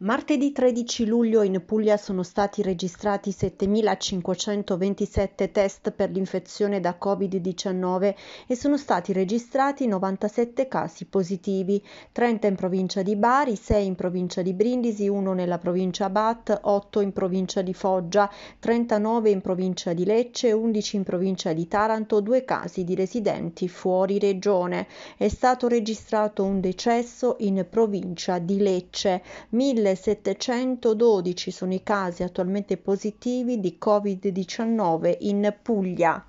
Martedì 13 luglio in Puglia sono stati registrati 7.527 test per l'infezione da Covid-19 e sono stati registrati 97 casi positivi, 30 in provincia di Bari, 6 in provincia di Brindisi, 1 nella provincia Bat, 8 in provincia di Foggia, 39 in provincia di Lecce, 11 in provincia di Taranto, 2 casi di residenti fuori regione. È stato registrato un decesso in provincia di Lecce. 1000 1712 sono i casi attualmente positivi di Covid-19 in Puglia.